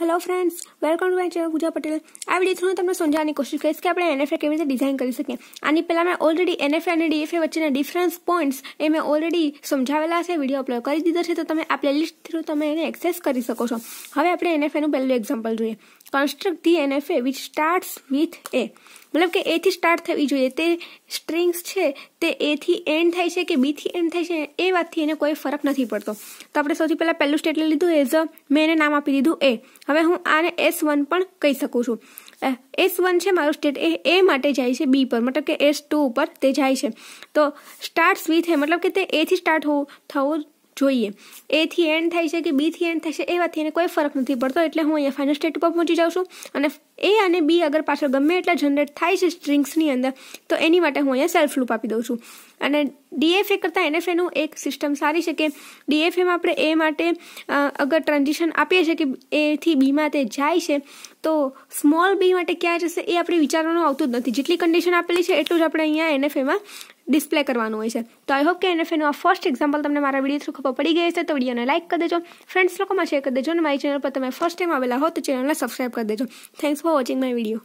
hello friends welcome to my channel Pooja Patel આ video through તમને સમજાવવાની કોશિશ કરીશ કે આપણે એનએફએ કેવી રીતે ડિઝાઇન કરી શકીએ આની પહેલાં મેં ઓલરેડી એનએફએ અને ડીએફએ વચ્ચેના ડિફરન્સ પોઈન્ટ્સ એ મેં ઓલરેડી સમજાવેલા છે વિડીયો અપલોડ કરી દીધો છે તો તમે આ પ્લેલિસ્ટ થ્રુ તમે એને એક્સેસ કરી શકો છો હવે આપણે એનએફએનું પહેલું એક્ઝામ્પલ જોઈએ construct the NFA which starts with a મતલબ કે એથી સ્ટાર્ટ થવી જોઈએ તે સ્ટ્રિંગ્સ છે તે એથી એન્ડ થાય છે કે બીથી એન્ડ થાય છે એ વાતથી એને કોઈ ફરક નથી પડતો તો આપણે સૌથી પહેલાં પહેલું સ્ટેટમેન્ટ લીધું એઝ અ મેં એને નામ આપી દીધું એ હવે હું આને એસ વન પણ કહી શકું છું એસ વન છે મારું સ્ટેટ એ એ માટે જાય છે બી પર મતલબ કે એસ ટુ ઉપર તે જાય છે તો સ્ટાર્ટ વિથ એ મતલબ કે તે એથી સ્ટાર્ટ હોવું થવું જોઈએ એથી એન્ડ થાય છે કે બીથી એન્ડ થાય છે એવાથી એને કોઈ ફરક નથી પડતો એટલે હું અહીંયા ફાઇનલ સ્ટેટ ઉપર પહોંચી જાઉં છું અને એ અને બી અગર પાછળ ગમે એટલા જનરેટ થાય છે સ્ટ્રિંગ્સની અંદર તો એની માટે હું અહીંયા સેલ્ફ લૂપ આપી દઉં છું અને ડીએફએ કરતાં એનએફએનું એક સિસ્ટમ સારી છે કે ડીએફએમાં આપણે એ માટે અગર ટ્રાન્ઝિશન આપીએ છીએ કે એથી બીમાં તે જાય છે તો સ્મોલ બી માટે ક્યાં જશે એ આપણે વિચારવાનું આવતું જ નથી જેટલી કન્ડિશન આપેલી છે એટલું જ આપણે અહીંયા એનએફએમાં ડિસ્પ્લે કરવાનું હોય છે તો આઈ હોપ કે એનએફએનું આ ફર્સ્ટ એક્ઝામ્પલ તમને મારા વિડીયો થ્રુ ખબર પડી ગઈ છે તો વિડીયોને લાઇક કરી દેજો ફ્રેન્ડ્સ લોકોમાં શેર કરી દેજો અને મારી ચેનલ પર તમે ફર્સ્ટ ટાઈમ આવેલા હો તો ચેનલને સબસ્ક્રાઈબ કરી દેજો thanks for watching my video